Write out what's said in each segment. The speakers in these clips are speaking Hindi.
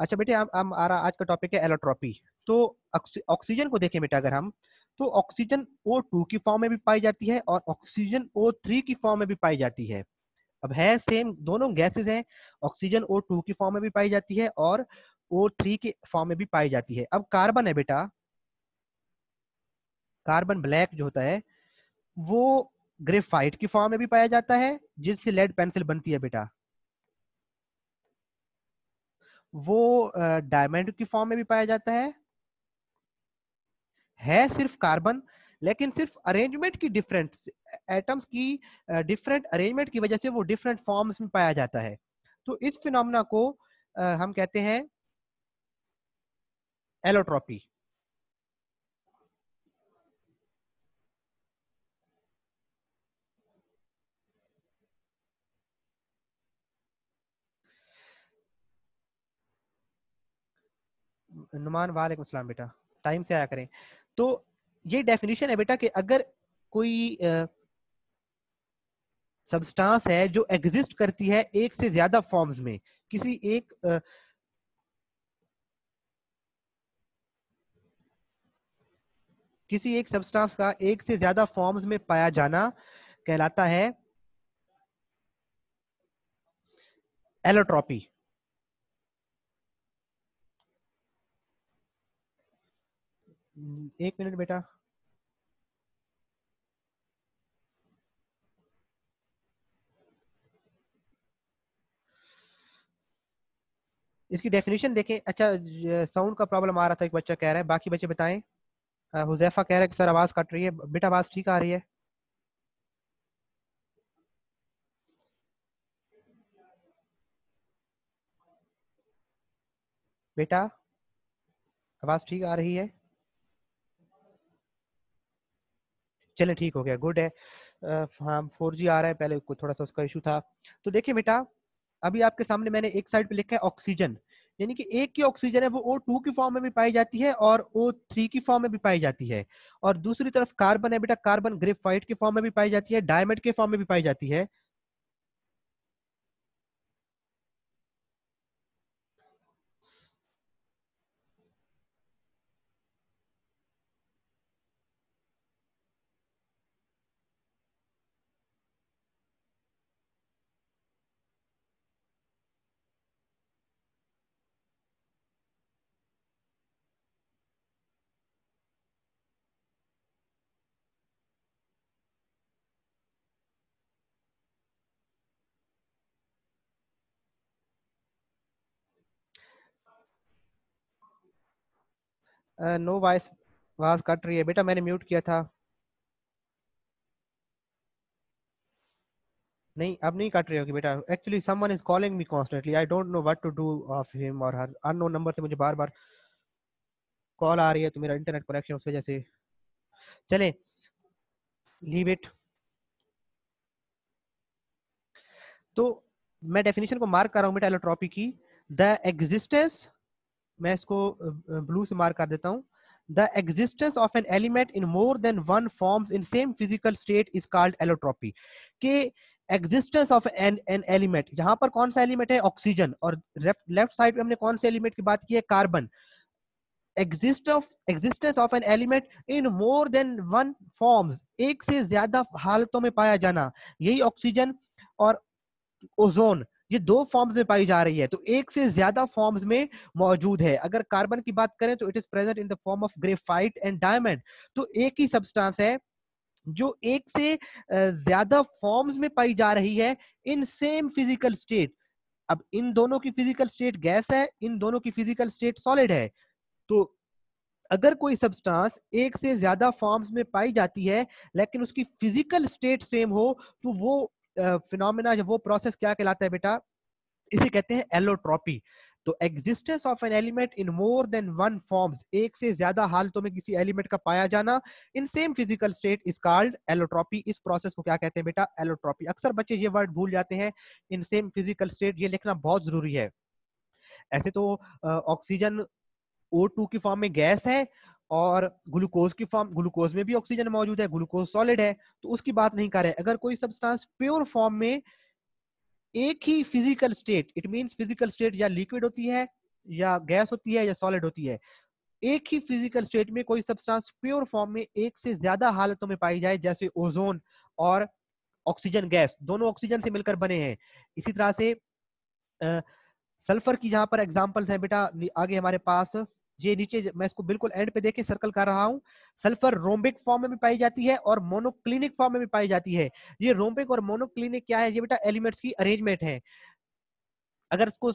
अच्छा बेटे हम हम रहा आज का टॉपिक है एलोट्रॉपी तो ऑक्सीजन को देखें बेटा अगर हम तो ऑक्सीजन O2 की फॉर्म में भी पाई जाती है और ऑक्सीजन O3 की फॉर्म में भी पाई जाती है अब है सेम दोनों गैसेज हैं ऑक्सीजन O2 की फॉर्म में भी पाई जाती है और O3 के फॉर्म में भी पाई जाती है अब कार्बन है बेटा कार्बन ब्लैक जो होता है वो ग्रेफाइट की फॉर्म में भी पाया जाता है जिससे लेड पेंसिल बनती है बेटा वो डायमंड की फॉर्म में भी पाया जाता है है सिर्फ कार्बन लेकिन सिर्फ अरेंजमेंट की डिफरेंट एटम्स की डिफरेंट अरेंजमेंट की वजह से वो डिफरेंट फॉर्म्स में पाया जाता है तो इस फिनोमना को हम कहते हैं एलोट्रॉपी नुमान वालेकुम सलाम बेटा टाइम से आया करें तो ये डेफिनेशन है बेटा कि अगर कोई सब्सटेंस है जो एग्जिस्ट करती है एक से ज्यादा फॉर्म्स में किसी एक आ, किसी एक सब्सटेंस का एक से ज्यादा फॉर्म्स में पाया जाना कहलाता है एलोट्रॉपी हम्म, एक मिनट बेटा इसकी डेफिनेशन देखें अच्छा साउंड का प्रॉब्लम आ रहा था एक बच्चा कह रहा है बाकी बच्चे बताएं हुजैफा कह रहा है कि सर आवाज़ कट रही है बेटा आवाज़ ठीक आ रही है बेटा आवाज़ ठीक आ रही है चलें ठीक हो गया गुड है हाँ फोर जी आ रहा है पहले थोड़ा सा उसका इशू था तो देखिए बेटा अभी आपके सामने मैंने एक साइड पे लिखा है ऑक्सीजन यानी कि एक की ऑक्सीजन है वो ओ टू की फॉर्म में भी पाई जाती है और ओ थ्री की फॉर्म में भी पाई जाती है और दूसरी तरफ कार्बन है बेटा कार्बन ग्रेफाइट की फॉर्म में भी पाई जाती है डायमंड के फॉर्म में भी पाई जाती है नो वॉइस वॉइस कट रही है बेटा मैंने म्यूट किया था नहीं अब नहीं कट रही होगी बेटा actually someone is calling me constantly I don't know what to do of him और हर अननोन नंबर से मुझे बार बार कॉल आ रही है तो मेरा इंटरनेट कनेक्शन उस वजह से चले लीव इट तो मैं डेफिनेशन को मार्क कर रहा हूँ बेटा एलोट्रॉपी की द एग्जिस्टेंस मैं इसको ब्लू से मार कर देता हूँ the existence of an element in more than one forms in same physical state is called allotropy के existence of an an element यहाँ पर कौन सा एलिमेंट है ऑक्सीजन और लेफ्ट साइड पे हमने कौन से एलिमेंट की बात की है carbon exist of existence of an element in more than one forms एक से ज्यादा हालतों में पाया जाना यही ऑक्सीजन और ओजोन ये दो फॉर्म्स में पाई जा रही है तो एक से ज्यादा फॉर्म्स में मौजूद है अगर कार्बन की बात करें तो it is present in the form of graphite and diamond तो एक ही सब्सटेंस है जो एक से ज्यादा फॉर्म्स में पाई जा रही है इन सेम फिजिकल स्टेट अब इन दोनों की फिजिकल स्टेट गैस है इन दोनों की फिजिकल स्टेट सॉलिड है तो अगर कोई सब्सटेंस एक से ज्यादा फॉर्म्स में पाई जाती है लेकिन उसकी फिजिकल स्टेट सेम हो तो वो फिनोमिना जो वो प्रोसेस क्या कहलाता है बेटा इसे कहते हैं एलोट्रॉपी तो existence of an element in more than one forms एक से ज्यादा हालतों में किसी एलिमेंट का पाया जाना in same physical state is called allotropy इस प्रोसेस को क्या कहते हैं बेटा एलोट्रॉपी अक्सर बच्चे ये वर्ड भूल जाते हैं इन सेम फिजिकल स्टेट ये लिखना बहुत जरूरी है ऐसे तो ऑक्सीजन ओ टू की फॉर्म में गैस है और ग्लूकोज की फॉर्म ग्लूकोज में भी ऑक्सीजन मौजूद है ग्लूकोज सॉलिड है तो उसकी बात नहीं कर रहे अगर कोई सब्सटेंस प्योर फॉर्म में एक ही physical state it means physical state या लिक्विड होती है या गैस होती है या सॉलिड होती है एक ही फिजिकल स्टेट में कोई सब्सटेंस प्योर फॉर्म में एक से ज्यादा हालतों में पाई जाए जैसे ओजोन और ऑक्सीजन गैस दोनों ऑक्सीजन से मिलकर बने हैं इसी तरह से आ, सल्फर की जहां पर एग्जाम्पल्स हैं बेटा आगे हमारे पास ये नीचे मैं इसको बिल्कुल एंड पे देखे सर्कल कर रहा हूँ सल्फर रोम्बिक फॉर्म में भी पाई जाती है और मोनोक्लिनिक फॉर्म में भी पाई जाती है ये रोम्बिक और मोनोक्लिनिक क्या है ये बेटा एलिमेंट्स की अरेंजमेंट है अगर इसको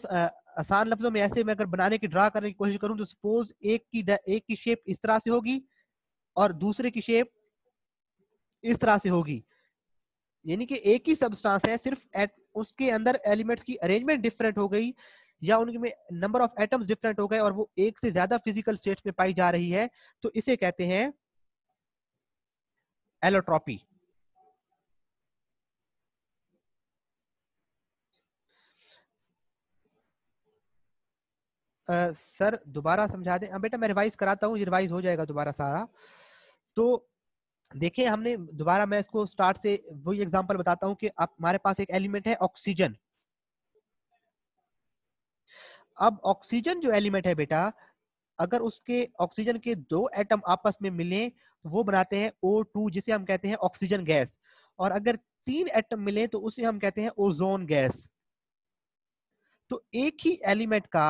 आसान लफ्जों में ऐसे में अगर बनाने की ड्रा करने की कोशिश करूं तो सपोज एक की एक की शेप इस तरह से होगी और दूसरे की शेप इस तरह से होगी यानी कि एक ही सब्सटेंस है सिर्फ एट उसके अंदर एलिमेंट्स की अरेंजमेंट डिफरेंट हो गई या उनमें नंबर ऑफ एटम्स डिफरेंट हो गए और वो एक से ज्यादा फिजिकल स्टेट्स में पाई जा रही है तो इसे कहते हैं एलोट्रॉपी Uh, सर दोबारा समझा दें बेटा मैं रिवाइज कराता हूँ रिवाइज हो जाएगा दोबारा सारा तो देखिए हमने दोबारा मैं इसको स्टार्ट से वही एग्जांपल बताता हूँ कि आप हमारे पास एक एलिमेंट है ऑक्सीजन अब ऑक्सीजन जो एलिमेंट है बेटा अगर उसके ऑक्सीजन के दो एटम आपस में मिले तो वो बनाते हैं O2 जिसे हम कहते हैं ऑक्सीजन गैस और अगर तीन एटम मिले तो उसे हम कहते हैं ओजोन गैस तो एक ही एलिमेंट का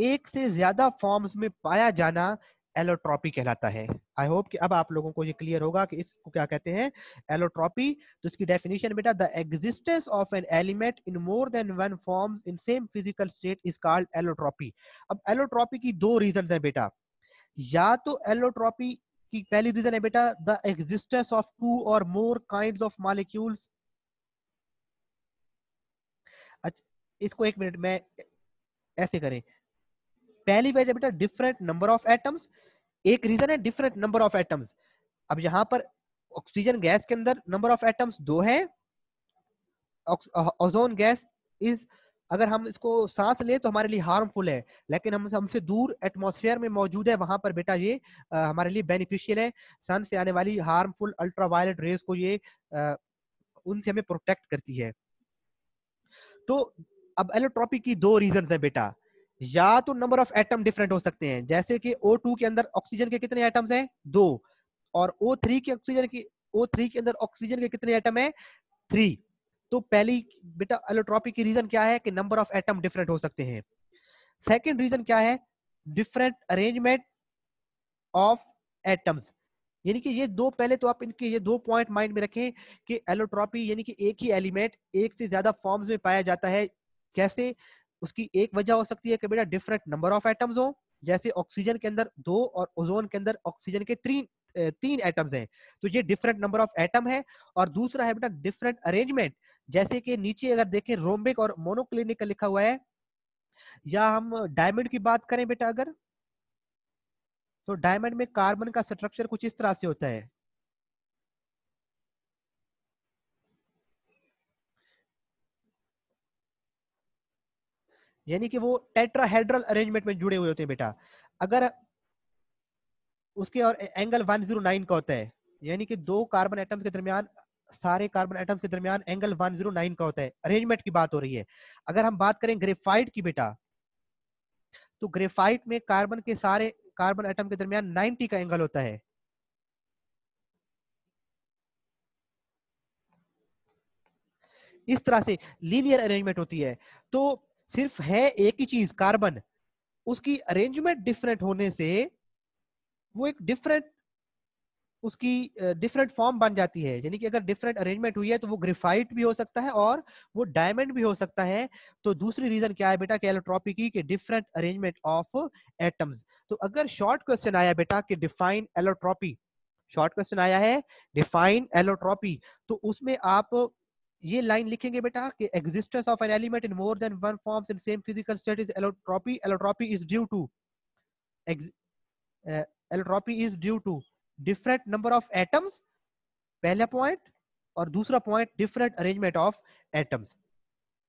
एक से ज्यादा फॉर्म्स में पाया जाना एलोट्रॉपी कहलाता है आई होप कि अब आप लोगों को ये क्लियर होगा कि इसको क्या कहते हैं एलोट्रॉपी तो इसकी डेफिनेशन बेटा the existence of an element in more than one forms in same physical state is called allotropy अब एलोट्रॉपी की दो रीजन है बेटा या तो एलोट्रॉपी की पहली रीजन है बेटा the existence of two or more kind of molecules इसको एक मिनट में ऐसे करें पहली वजह बेटा डिफरेंट नंबर ऑफ एटम्स एक रीजन है डिफरेंट नंबर ऑफ एटम्स अब यहां पर ऑक्सीजन गैस के अंदर नंबर ऑफ एटम्स दो है ओजोन गैस इज अगर हम इसको सांस ले तो हमारे लिए हार्मफुल है लेकिन हम हमसे दूर एटमॉस्फेयर में मौजूद है वहां पर बेटा ये आ, हमारे लिए बेनिफिशियल है सन से आने वाली हार्मफुल अल्ट्रावायलेट रेज को ये आ, उनसे हमें प्रोटेक्ट करती है तो अब एलोट्रॉपी की दो रीजन है बेटा या तो नंबर ऑफ एटम डिफरेंट हो सकते हैं जैसे कि O2 के अंदर ऑक्सीजन के कितने एटम्स हैं दो और O3 के ऑक्सीजन के O3 के अंदर ऑक्सीजन के कितने एटम हैं थ्री तो पहली बेटा एलोट्रॉपी की रीजन क्या है कि नंबर ऑफ एटम डिफरेंट हो सकते हैं सेकेंड रीजन क्या है डिफरेंट अरेंजमेंट ऑफ एटम्स यानी कि ये दो पहले तो आप इनके ये दो पॉइंट माइंड में रखें कि एलोट्रॉपी यानी कि एक ही एलिमेंट एक से ज्यादा फॉर्म्स में पाया जाता है कैसे उसकी एक वजह हो सकती है कि बेटा डिफरेंट नंबर ऑफ एटम्स हो जैसे ऑक्सीजन के अंदर दो और ओजोन के अंदर ऑक्सीजन के तीन तीन एटम्स हैं तो ये डिफरेंट नंबर ऑफ एटम है और दूसरा है बेटा डिफरेंट अरेंजमेंट जैसे कि नीचे अगर देखें रोम्बिक और मोनोक्लिनिक का लिखा हुआ है या हम डायमंड की बात करें बेटा अगर तो डायमंड में कार्बन का स्ट्रक्चर कुछ इस तरह से होता है यानी कि वो टेट्राहेड्रल अरेंजमेंट में जुड़े हुए होते हैं बेटा अगर उसके और एंगल 109 का होता है यानी कि दो कार्बन एटम्स के दरमियान सारे कार्बन एटम्स के दरमियान एंगल 109 का होता है अरेंजमेंट की बात हो रही है अगर हम बात करें ग्रेफाइट की बेटा तो ग्रेफाइट में कार्बन के सारे कार्बन एटम के दरमियान नाइनटी का एंगल होता है इस तरह से लीनियर अरेंजमेंट होती है तो सिर्फ है एक ही चीज कार्बन उसकी अरेंजमेंट डिफरेंट होने से वो एक डिफरेंट उसकी डिफरेंट फॉर्म बन जाती है यानी कि अगर डिफरेंट अरेंजमेंट हुई है तो वो ग्रेफाइट भी हो सकता है और वो डायमंड भी हो सकता है तो दूसरी रीजन क्या है बेटा कि एलोट्रॉपी की डिफरेंट अरेंजमेंट ऑफ एटम्स तो अगर शॉर्ट क्वेश्चन आया बेटा कि डिफाइन एलोट्रॉपी शॉर्ट क्वेश्चन आया है डिफाइन एलोट्रॉपी तो उसमें आप ये लाइन लिखेंगे बेटा कि existence of an element in more than one forms in same physical state is allotropy allotropy is due to allotropy is due to different number of atoms पहला पॉइंट और दूसरा point different arrangement of atoms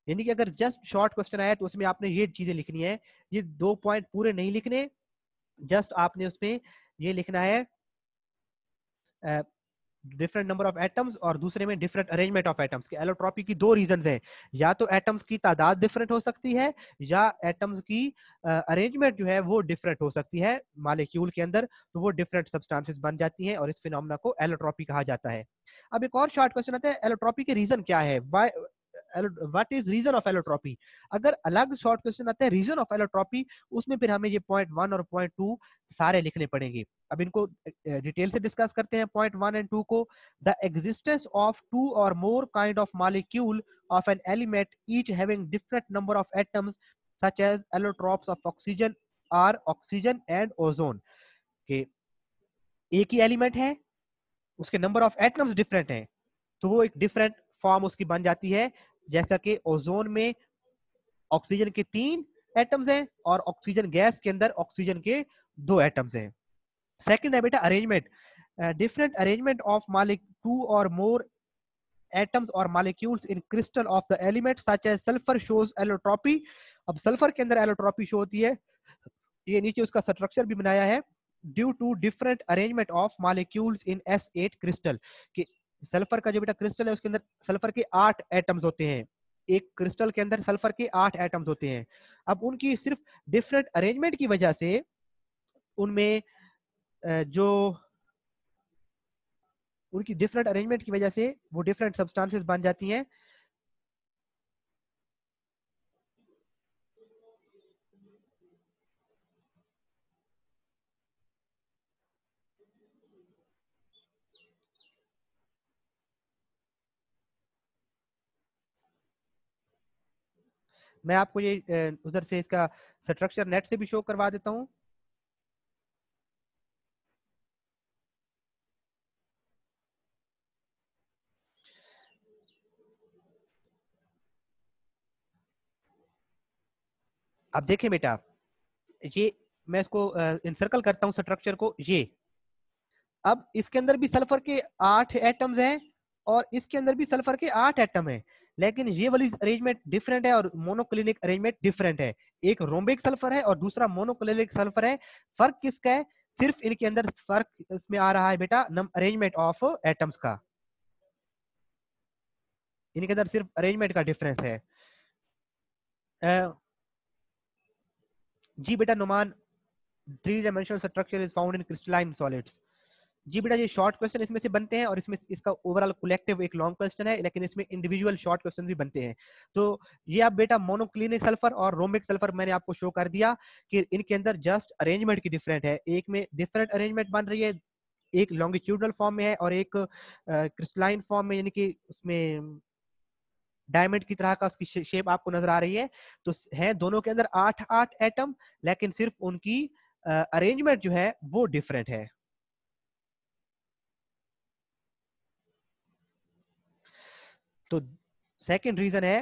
यानी कि अगर जस्ट शॉर्ट क्वेश्चन आया तो उसमें आपने ये चीजें लिखनी है ये दो पॉइंट पूरे नहीं लिखने जस्ट आपने उसमें ये लिखना है uh, different number of atoms और दूसरे में डिफरेंट अरेंजमेंट ऑफ एटम्स के एलोट्रॉपी की दो रीजन है या तो एटम्स की तादाद डिफरेंट हो सकती है या एटम्स की अरेंजमेंट जो है वो डिफरेंट हो सकती है मालिक्यूल के अंदर तो वो डिफरेंट सब्सटेंसेस बन जाती हैं और इस फिनोमेना को एलोट्रॉपी कहा जाता है अब एक और शॉर्ट क्वेश्चन आता है एलोट्रॉपी के रीजन क्या है what is reason of allotropy अगर अलग शॉर्ट क्वेश्चन आता है रीजन ऑफ एलोट्रॉपी उसमें फिर हमें ये पॉइंट वन और पॉइंट टू सारे लिखने पड़ेंगे अब इनको डिटेल से डिस्कस करते हैं पॉइंट वन एंड टू को the existence of two or more kind of molecule of an element each having different number of atoms such as allotropes of oxygen are oxygen and ozone के एक ही एलिमेंट है उसके नंबर ऑफ एटम्स डिफरेंट है तो वो एक डिफरेंट फॉर्म उसकी बन जाती है जैसा कि ओजोन में ऑक्सीजन के तीन एटम्स हैं और ऑक्सीजन गैस के अंदर ऑक्सीजन के दो एटम्स हैं सेकंड है बेटा arrangement different arrangement of molecule two or more atoms or molecules in crystal of the element such as sulphur shows allotropy अब सल्फर के अंदर एलोट्रॉपी शो होती है ये नीचे उसका स्ट्रक्चर भी बनाया है due to different arrangement of molecules in S eight crystal sulphur का जो बेटा क्रिस्टल है उसके अंदर सल्फर के आठ एटम्स होते हैं एक क्रिस्टल के अंदर सल्फर के आठ एटम्स होते हैं अब उनकी सिर्फ डिफरेंट अरेंजमेंट की वजह से उनमें जो उनकी डिफरेंट अरेंजमेंट की वजह से वो डिफरेंट सब्सटेंसेस बन जाती हैं मैं आपको ये उधर से इसका स्ट्रक्चर नेट से भी शो करवा देता हूँ अब देखें बेटा ये मैं इसको इंसर्कल करता हूं स्ट्रक्चर को ये अब इसके अंदर भी सल्फर के आठ एटम्स हैं और इसके अंदर भी सल्फर के आठ एटम हैं लेकिन ये वाली अरेंजमेंट डिफरेंट है और मोनोक्लिनिक अरेंजमेंट डिफरेंट है एक रोम्बिक सल्फर है और दूसरा मोनोक्लिनिक सल्फर है फर्क किसका है सिर्फ इनके अंदर फर्क इसमें आ रहा है बेटा अरेंजमेंट ऑफ एटम्स का इनके अंदर सिर्फ अरेंजमेंट का डिफरेंस है जी बेटा नुमान three dimensional structure is found in crystalline solids जी बेटा ये शॉर्ट क्वेश्चन इसमें से बनते हैं और इसमें इसका ओवरऑल कलेक्टिव एक लॉन्ग क्वेश्चन है लेकिन इसमें इंडिविजुअल शॉर्ट क्वेश्चन भी बनते हैं तो ये आप बेटा मोनोक्लिनिक सल्फर और रोमिक सल्फर मैंने आपको शो कर दिया कि इनके अंदर जस्ट अरेंजमेंट की डिफरेंट है एक में डिफरेंट अरेंजमेंट बन रही है एक लॉन्गिट्यूडनल फॉर्म में है और एक क्रिस्टलाइन फॉर्म में यानी कि उसमें डायमंड की तरह का उसकी शेप आपको नजर आ रही है तो है दोनों के अंदर आठ आठ एटम लेकिन सिर्फ उनकी अरेंजमेंट जो है वो डिफरेंट है तो सेकेंड रीजन है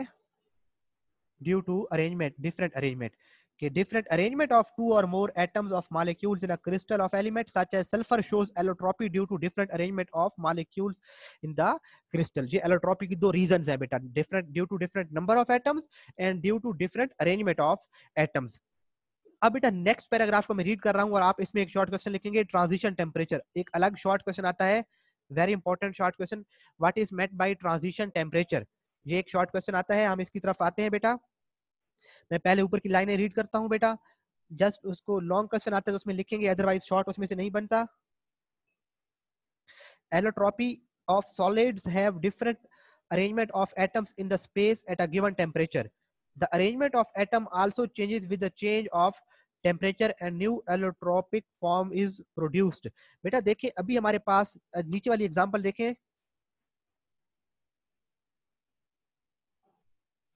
due to arrangement different arrangement के different arrangement of two or more atoms of molecules in a crystal of element such as sulphur shows allotropy due to different arrangement of molecules in the crystal जी एलोट्रोपी की दो रीजंस है बेटा different due to different number of atoms and due to different arrangement of atoms अब बेटा नेक्स्ट पैराग्राफ को मैं रीड कर रहा हूं और आप इसमें एक शॉर्ट क्वेश्चन लिखेंगे ट्रांजिशन टेम्परेचर एक अलग शॉर्ट क्वेश्चन आता है very important short question what is meant by transition temperature ये एक शॉर्ट क्वेश्चन आता है हम इसकी तरफ आते हैं बेटा मैं पहले ऊपर की लाइनें रीड करता हूँ बेटा जस्ट उसको लॉन्ग क्वेश्चन आता है तो उसमें लिखेंगे अदरवाइज शॉर्ट उसमें से नहीं बनता allotropy of solid have different arrangement of atoms in the space at a given temperature the arrangement of atom also changes with the change of temperature and new allotropic form is produced बेटा देखिए अभी हमारे पास नीचे वाली एग्जाम्पल देखे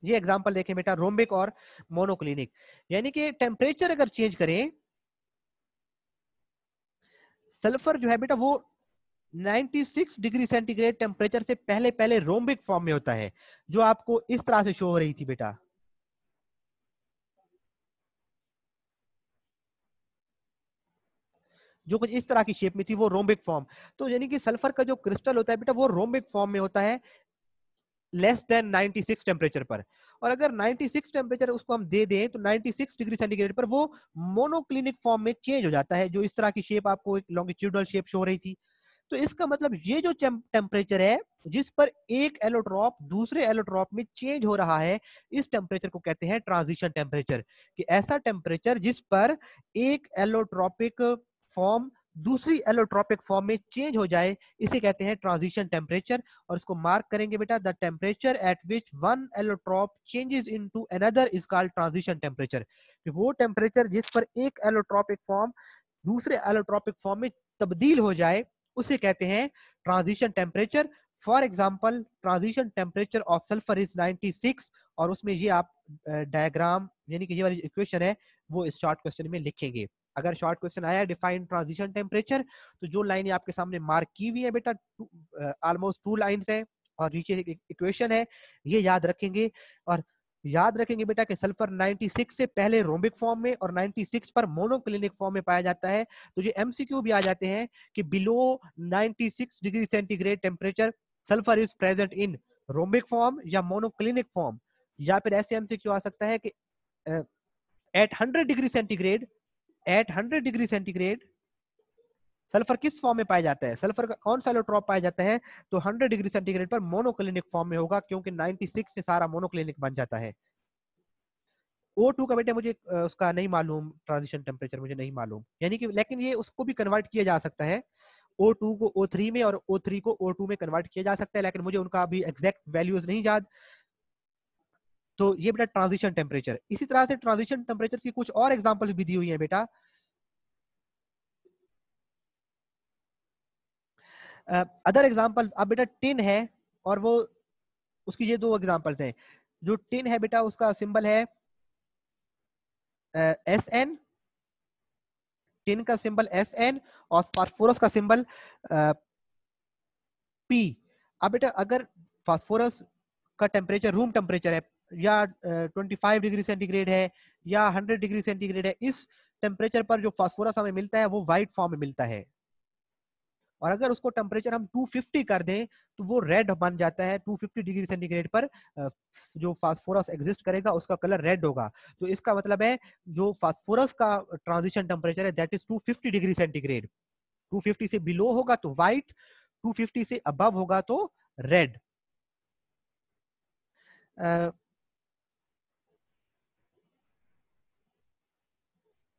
ये एग्जाम्पल देखे बेटा रोम्बिक और मोनोक्लिनिक यानी कि टेम्परेचर अगर चेंज करें सल्फर जो है बेटा वो 96 डिग्री सेंटीग्रेड टेम्परेचर से पहले पहले रोम्बिक फॉर्म में होता है जो आपको इस तरह से शो हो रही थी बेटा जो कुछ इस तरह की शेप में थी वो रोम्बिक फॉर्म तो यानी कि सल्फर का जो क्रिस्टल होता है बेटा वो रोम्बिक फॉर्म में होता है लेस देन 96 टेम्परेचर पर और अगर 96 टेम्परेचर उसको हम दे दें तो 96 डिग्री सेंटीग्रेड पर वो मोनोक्लिनिक फॉर्म में चेंज हो जाता है जो इस तरह की शेप आपको एक लॉन्गिट्यूडल शेप शो रही थी तो इसका मतलब ये जो टेम्परेचर है जिस पर एक एलोट्रॉप दूसरे एलोट्रॉप में चेंज हो रहा है इस टेम्परेचर को कहते हैं ट्रांजिशन टेम्परेचर कि ऐसा टेम्परेचर जिस पर एक एलोट्रॉपिक फॉर्म दूसरी एलोट्रॉपिक फॉर्म में चेंज हो जाए इसे कहते हैं ट्रांजिशन टेम्परेचर और इसको मार्क करेंगे बेटा the temperature at which one allotrope changes into another is called transition temperature वो टेम्परेचर जिस पर एक एलोट्रॉपिक फॉर्म दूसरे एलोट्रॉपिक फॉर्म में तब्दील हो जाए उसे कहते हैं transition temperature for example transition temperature of sulphur is 96 और उसमें ये आप डायग्राम यानी कि ये वाली इक्वेशन है वो स्टार्ट क्वेश्चन में लिखेंगे अगर शॉर्ट क्वेश्चन आया डिफाइन ट्रांजिशन टेम्परेचर तो जो लाइन आपके सामने मार्क की हुई है बेटा ऑलमोस्ट टू लाइन है और नीचे एक इक्वेशन है ये याद रखेंगे और याद रखेंगे बेटा कि सल्फर 96 से पहले रोमिक फॉर्म में और 96 पर मोनोक्लिनिक फॉर्म में पाया जाता है तो ये एमसीक्यू भी आ जाते हैं कि below 96 degree centigrade temperature sulphur is present in rhombic form या मोनोक्लिनिक फॉर्म या फिर ऐसे एमसीक्यू आ सकता है कि at hundred degree centigrade at 100 degree centigrade sulphur किस फॉर्म में पाया जाता है सल्फर का कौन सा एलोट्रॉप पाया जाता है तो 100 डिग्री सेंटीग्रेड पर मोनोक्लिनिक फॉर्म में होगा क्योंकि 96 से सारा मोनोक्लिनिक बन जाता है O2 का बेटा मुझे उसका नहीं मालूम ट्रांजिशन टेम्परेचर मुझे नहीं मालूम यानी कि लेकिन ये उसको भी कन्वर्ट किया जा सकता है O2 को O3 में और O3 को O2 में कन्वर्ट किया जा सकता है लेकिन मुझे उनका अभी एग्जैक्ट वैल्यूज नहीं याद तो ये बेटा ट्रांजिशन टेम्परेचर इसी तरह से ट्रांजिशन टेम्परेचर की कुछ और एग्जाम्पल्स भी दी हुई है बेटा अदर एग्जाम्पल अब बेटा टिन है और वो उसकी ये दो एग्जाम्पल्स हैं जो टिन है बेटा उसका सिंबल है एस एन टिन का सिंबल एस एन और फास्फोरस का सिंबल पी अब बेटा अगर फास्फोरस का टेम्परेचर रूम टेम्परेचर है या ट्वेंटी फाइव डिग्री सेंटीग्रेड है या हंड्रेड डिग्री सेंटीग्रेड है इस टेम्परेचर पर जो फॉस्फोरस हमें मिलता है वो व्हाइट फॉर्म में मिलता है और अगर उसको टेम्परेचर हम 250 कर दें तो वो रेड बन जाता है 250 डिग्री सेंटीग्रेड पर जो फास्फोरस एग्जिस्ट करेगा उसका कलर रेड होगा तो इसका मतलब है जो फास्फोरस का ट्रांजिशन टेम्परेचर है दैट इज 250 डिग्री सेंटीग्रेड 250 से बिलो होगा तो व्हाइट 250 से अबव होगा तो रेड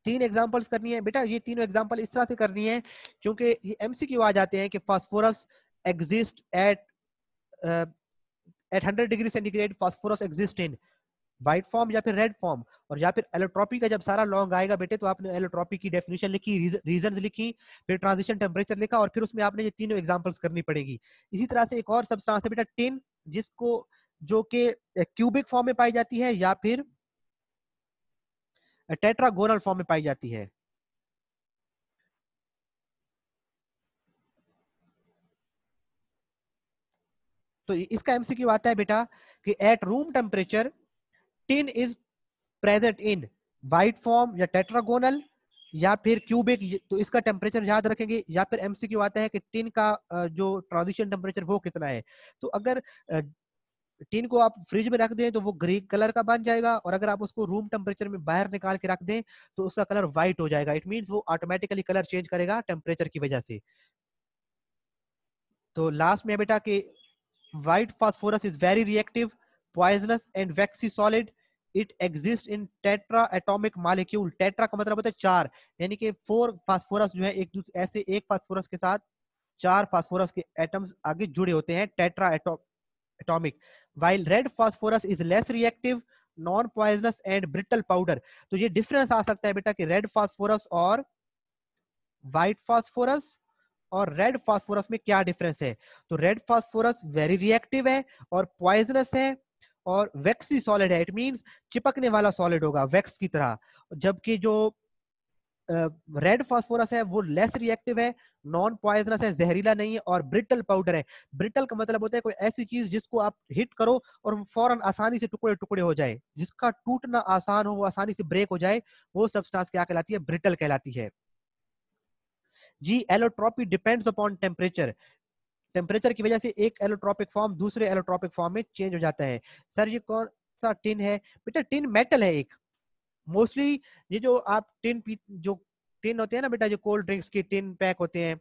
तीन एग्जाम्पल्स करनी है बेटा ये तीनों एग्जाम्पल इस तरह से करनी है क्योंकि ये एमसीक्यू आ जाते हैं कि phosphorus exist at at hundred degree centigrade phosphorus exist in white form या फिर रेड फॉर्म और या फिर एलोट्रॉपी का जब सारा लॉन्ग आएगा बेटे तो आपने एलोट्रॉपी की डेफिनेशन लिखी रीजन लिखी फिर ट्रांजिशन टेम्परेचर लिखा और फिर उसमें आपने ये तीनों एग्जाम्पल्स करनी पड़ेगी इसी तरह से एक और सब्सटेंस है बेटा टिन जिसको जो कि क्यूबिक uh, फॉर्म में पाई जाती है या फिर टेट्रागोनल फॉर्म में पाई जाती है तो इसका एमसीक्यू आता है बेटा कि at room temperature tin is present in white form या टेट्रागोनल या फिर क्यूबिक तो इसका टेम्परेचर याद रखेंगे या फिर एमसीक्यू आता है कि टिन का जो ट्रांजिशन टेम्परेचर वो कितना है तो अगर टीन को आप फ्रिज में रख दें तो वो ग्रे कलर का बन जाएगा और अगर आप उसको रूम टेम्परेचर में बाहर निकाल के रख दें तो उसका कलर व्हाइट हो जाएगा इट मीन्स वो ऑटोमेटिकली कलर चेंज करेगा टेम्परेचर की वजह से तो लास्ट में बेटा कि white phosphorus is very reactive poisonous and waxy solid it exist in tetra atomic molecule tetra का मतलब होता है चार यानी कि फोर फॉस्फोरस जो है एक दूसरे ऐसे एक फॉस्फोरस के साथ चार फॉस्फोरस के एटम्स आगे जुड़े होते हैं tetra atomic while red phosphorus is less reactive non poisonous and brittle powder तो ये डिफरेंस आ सकता है बेटा कि रेड फास्फोरस और व्हाइट फास्फोरस और रेड फास्फोरस में क्या डिफरेंस है तो रेड फास्फोरस वेरी रिएक्टिव है और पॉइजनस है और वैक्सी सॉलिड है इट मींस चिपकने वाला सॉलिड होगा वैक्स की तरह जबकि जो रेड फास्फोरस है वो लेस रिएक्टिव है नॉन पॉइजनस है जहरीला नहीं है और ब्रिटल पाउडर है ब्रिटल का मतलब होता है कोई ऐसी चीज जिसको आप हिट करो और फौरन आसानी से टुकड़े टुकड़े हो जाए जिसका टूटना आसान हो वो आसानी से ब्रेक हो जाए वो सब्सटेंस क्या कहलाती है ब्रिटल कहलाती है जी allotropy depends upon temperature temperature की वजह से एक एलोट्रॉपिक फॉर्म दूसरे एलोट्रॉपिक फॉर्म में चेंज हो जाता है सर ये कौन सा टिन है बेटा टिन मेटल है एक मोस्टली ये जो आप टिन जो टिन होते हैं ना बेटा जो कोल्ड ड्रिंक्स के टिन पैक होते हैं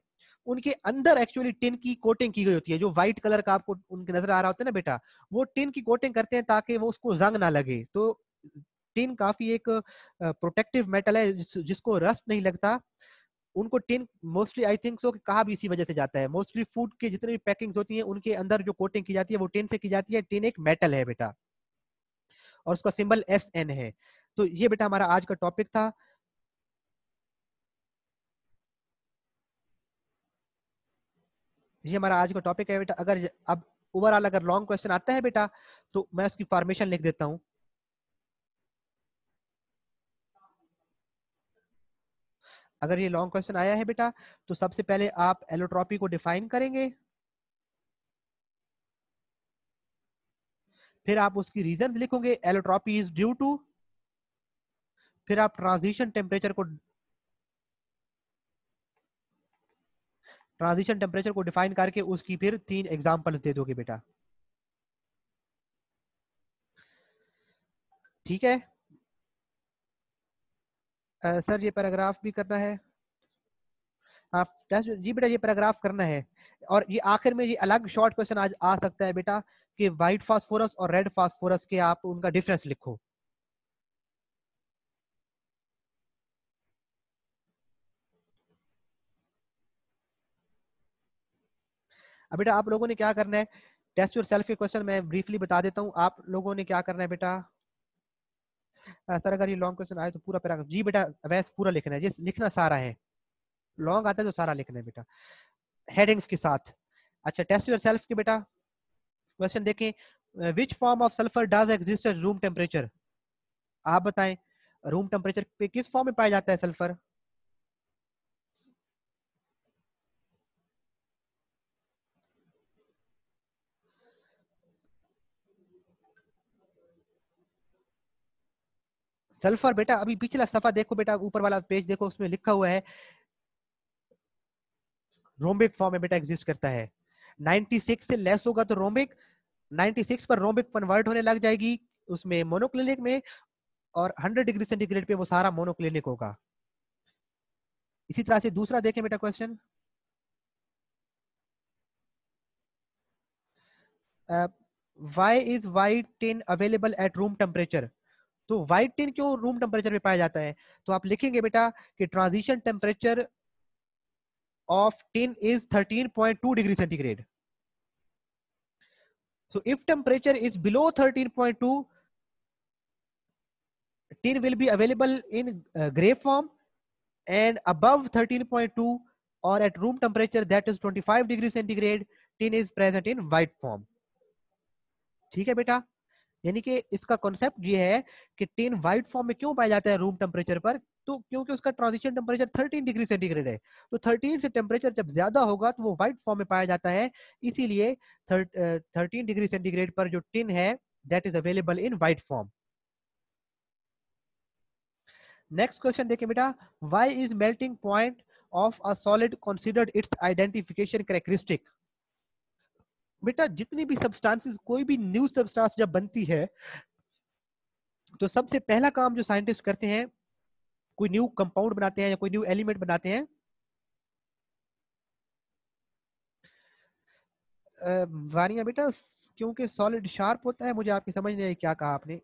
उनके अंदर एक्चुअली टिन की कोटिंग की गई होती है जो व्हाइट कलर का आपको उनके नजर आ रहा होता है ना बेटा वो टिन की कोटिंग करते हैं ताकि वो उसको जंग ना लगे तो टिन काफी एक प्रोटेक्टिव मेटल है जिस, जिसको रस्ट नहीं लगता उनको tin mostly I think so कहा भी इसी वजह से जाता है मोस्टली फूड के जितने भी पैकिंग होती है उनके अंदर जो कोटिंग की जाती है वो टिन से की जाती है टिन एक मेटल है बेटा और उसका सिंबल एस एन है तो ये बेटा हमारा आज का टॉपिक था ये हमारा आज का टॉपिक है बेटा अगर अब ओवरऑल अगर लॉन्ग क्वेश्चन आता है बेटा तो मैं उसकी फॉर्मेशन लिख देता हूं अगर ये लॉन्ग क्वेश्चन आया है बेटा तो सबसे पहले आप एलोट्रॉपी को डिफाइन करेंगे फिर आप उसकी रीजन लिखोगे एलोट्रॉपी इज ड्यू टू फिर आप ट्रांजिशन टेम्परेचर को ट्रांजिशन टेम्परेचर को डिफाइन करके उसकी फिर तीन एग्जाम्पल दे दोगे बेटा ठीक है आ, सर ये पैराग्राफ भी करना है आप जी बेटा ये पैराग्राफ करना है और ये आखिर में ये अलग शॉर्ट क्वेश्चन आज आ सकता है बेटा कि व्हाइट फास्फोरस और रेड फास्फोरस के आप उनका डिफरेंस लिखो अब बेटा आप लोगों ने क्या करना है टेस्ट योर सेल्फ के क्वेश्चन मैं ब्रीफली बता देता हूँ आप लोगों ने क्या करना है बेटा सर अगर ये लॉन्ग क्वेश्चन आए तो पूरा पैराग्राफ जी बेटा वैस पूरा लिखना है जिस लिखना सारा है लॉन्ग आता है तो सारा लिखना है बेटा हेडिंग्स के साथ अच्छा टेस्ट योर सेल्फ के बेटा क्वेश्चन देखें which form of sulphur does exist at room temperature आप बताएं रूम टेम्परेचर पे किस फॉर्म में पाया जाता है सल्फर सल्फर बेटा अभी पिछला सफा देखो बेटा ऊपर वाला पेज देखो उसमें लिखा हुआ है रोम्बिक फॉर्म में बेटा एग्जिस्ट करता है 96 से लेस होगा तो रोम्बिक 96 पर रोम्बिक कन्वर्ट होने लग जाएगी उसमें मोनोक्लिनिक में और 100 डिग्री सेंटीग्रेड पे वो सारा मोनोक्लिनिक होगा इसी तरह से दूसरा देखें बेटा question why is why tin available at room temperature तो व्हाइट टिन क्यों रूम टेम्परेचर में पाया जाता है तो आप लिखेंगे बेटा कि transition temperature of tin is 13.2 degree centigrade so if temperature is below 13.2 tin will be available in grey form and above 13.2 और at room temperature that is 25 degree centigrade tin is present in white form ठीक है बेटा यानी कि इसका कॉन्सेप्ट ये है कि टेन व्हाइट फॉर्म में क्यों पाया जाता है रूम टेम्परेचर पर तो क्योंकि उसका ट्रांजिशन टेम्परेचर 13 डिग्री सेंटीग्रेड है तो 13 से टेम्परेचर जब ज्यादा होगा तो वो व्हाइट फॉर्म में पाया जाता है इसीलिए थर्टीन डिग्री सेंटीग्रेड पर जो टिन है that is available in white form next question देखिए बेटा why is melting point of a solid considered its identification characteristic बेटा जितनी भी सब्सटेंसेस कोई भी न्यू सब्सटेंस जब बनती है तो सबसे पहला काम जो साइंटिस्ट करते हैं कोई न्यू कंपाउंड बनाते हैं या कोई न्यू एलिमेंट बनाते हैं वानिया बेटा क्योंकि सॉलिड शार्प होता है मुझे आपकी समझ नहीं आई क्या कहा आपने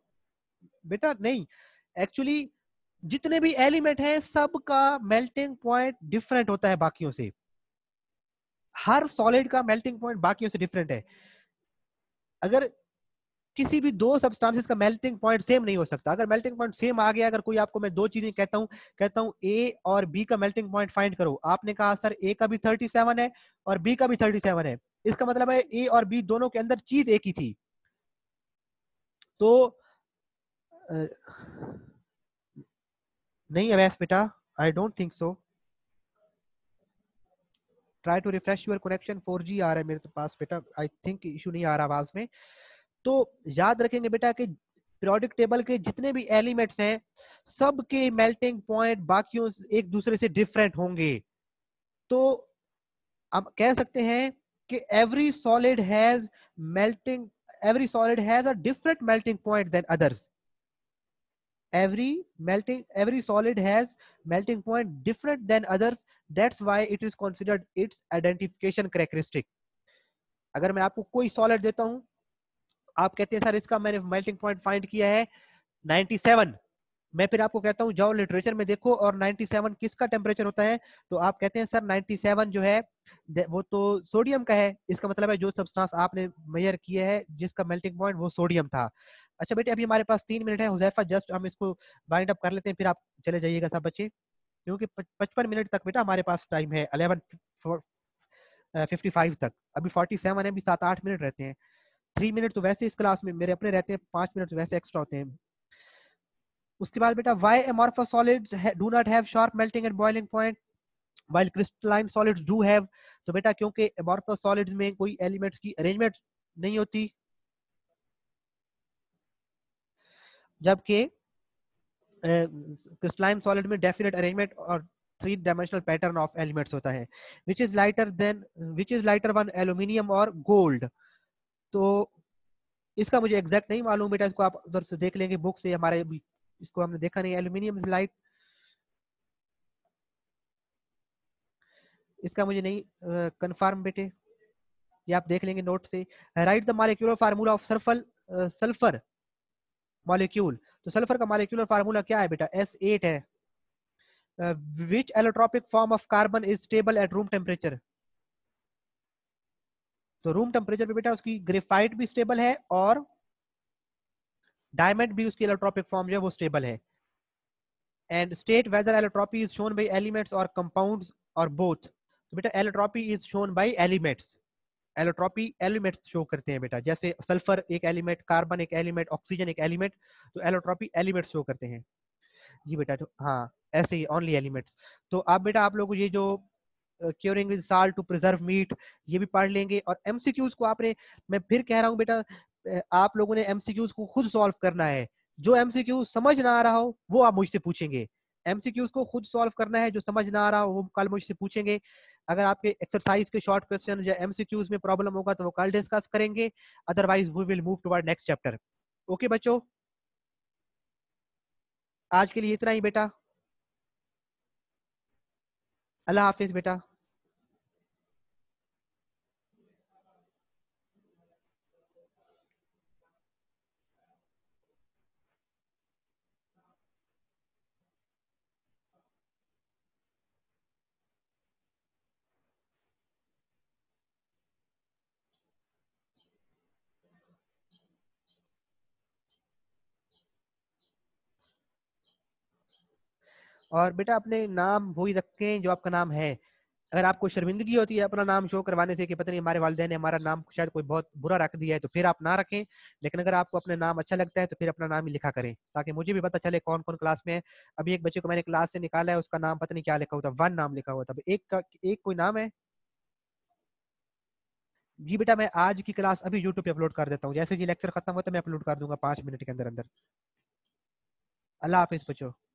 बेटा नहीं एक्चुअली जितने भी एलिमेंट हैं सबका मेल्टिंग पॉइंट डिफरेंट होता है बाकियों से हर सॉलिड का मेल्टिंग पॉइंट बाकी से डिफरेंट है अगर किसी भी दो सब्सटेंसेस का मेल्टिंग पॉइंट सेम नहीं हो सकता अगर मेल्टिंग पॉइंट सेम आ गया अगर कोई आपको मैं दो चीजें कहता हूं कहता हूं ए और बी का मेल्टिंग पॉइंट फाइंड करो आपने कहा सर ए का भी 37 है और बी का भी 37 है इसका मतलब है ए और बी दोनों के अंदर चीज एक ही थी तो नहीं अवैस बेटा I don't think so try to refresh your connection 4G आ रहा है मेरे तो पास बेटा आई थिंक इशू नहीं आ रहा आवाज में तो याद रखेंगे बेटा कि पीरियोडिक टेबल के जितने भी एलिमेंट्स हैं सबके मेल्टिंग पॉइंट बाकियों एक दूसरे से डिफरेंट होंगे तो हम कह सकते हैं कि every solid has melting every solid has a different melting point than others every melting every solid has melting point different than others that's why it is considered its identification characteristic agar main aapko koi solid deta hu aap kehte hain sir iska maine melting point find kiya hai 97 main fir aapko kehta hu jao literature mein dekho aur 97 kiska temperature hota hai to aap kehte hain sir 97 jo hai वो तो सोडियम का है इसका मतलब है जो सब्सटेंस आपने मेयर किया है जिसका मेल्टिंग पॉइंट वो सोडियम था अच्छा बेटे अभी हमारे पास तीन मिनट है हुजैफा जस्ट हम इसको वाइंड अप कर लेते हैं फिर आप चले जाइएगा सब बच्चे क्योंकि पचपन मिनट तक बेटा हमारे पास टाइम है अलेवन फिफ्टी तक अभी फोर्टी सेवन है अभी सात आठ मिनट रहते हैं थ्री मिनट तो वैसे इस क्लास में मेरे अपने रहते हैं पाँच मिनट तो वैसे एक्स्ट्रा होते हैं उसके बाद बेटा why amorphous solids do not have sharp melting and boiling point while crystalline solid do have तो बेटा क्योंकि एमोर्फस सॉलिड्स में कोई एलिमेंट्स की अरेंजमेंट नहीं होती जबकि क्रिस्टलाइन सॉलिड में डेफिनेट अरेंजमेंट और three dimensional pattern of elements होता है which is lighter than which is lighter one aluminium और गोल्ड तो इसका मुझे एग्जैक्ट नहीं मालूम बेटा इसको आप उधर से देख लेंगे बुक से हमारे इसको हमने देखा नहीं एल्यूमिनियम इज लाइट इसका मुझे नहीं कंफर्म बेटे ये आप देख लेंगे नोट से write the molecular formula of sulphur sulphur molecule तो सल्फर का मालिक्यूलर फार्मूला क्या है बेटा एस एट है which allotropic form of carbon is stable at room temperature तो रूम टेम्परेचर पे बेटा उसकी ग्रेफाइट भी स्टेबल है और डायमंड भी उसकी एलोट्रॉपिक फॉर्म जो है वो स्टेबल है and state whether allotropy is shown by elements or compounds or both तो बेटा allotropy is shown by elements allotropy elements show करते हैं बेटा जैसे सल्फर एक एलिमेंट कार्बन एक एलिमेंट ऑक्सीजन एक एलिमेंट तो एलोट्रॉपी एलिमेंट शो करते हैं जी बेटा तो हाँ ऐसे ही ओनली एलिमेंट्स तो आप बेटा आप लोग ये जो curing with salt to preserve meat ये भी पढ़ लेंगे और एमसीक्यूज को आपने मैं फिर कह रहा हूँ बेटा आप लोगों ने एमसीक्यूज को खुद सॉल्व करना है जो एमसीक्यू समझ ना आ रहा हो वो आप मुझसे पूछेंगे एमसीक्यूज को खुद सॉल्व करना है जो समझ ना आ रहा हो वो कल मुझसे पूछेंगे अगर आपके एक्सरसाइज के शॉर्ट क्वेश्चन या एमसीक्यूज में प्रॉब्लम होगा तो वो कल डिस्कस करेंगे otherwise we will move to next chapter okay बच्चों आज के लिए इतना ही बेटा अल्लाह हाफिज बेटा और बेटा अपने नाम वो ही रखें जो आपका नाम है अगर आपको शर्मिंदगी होती है अपना नाम शो करवाने से कि पता नहीं हमारे वालदे ने हमारा नाम शायद कोई बहुत बुरा रख दिया है तो फिर आप ना रखें लेकिन अगर आपको अपना नाम अच्छा लगता है तो फिर अपना नाम ही लिखा करें ताकि मुझे भी पता चले कौन कौन क्लास में है अभी एक बच्चे को मैंने क्लास से निकाला है उसका नाम पता नहीं क्या लिखा हुआ था वन नाम लिखा हुआ था एक का एक कोई नाम है जी बेटा मैं आज की क्लास अभी यूट्यूब पे अपलोड कर देता हूँ जैसे जी लेक्चर खत्म होता है मैं अपलोड कर दूंगा पाँच मिनट के अंदर अंदर अल्लाह हाफिज बच्चों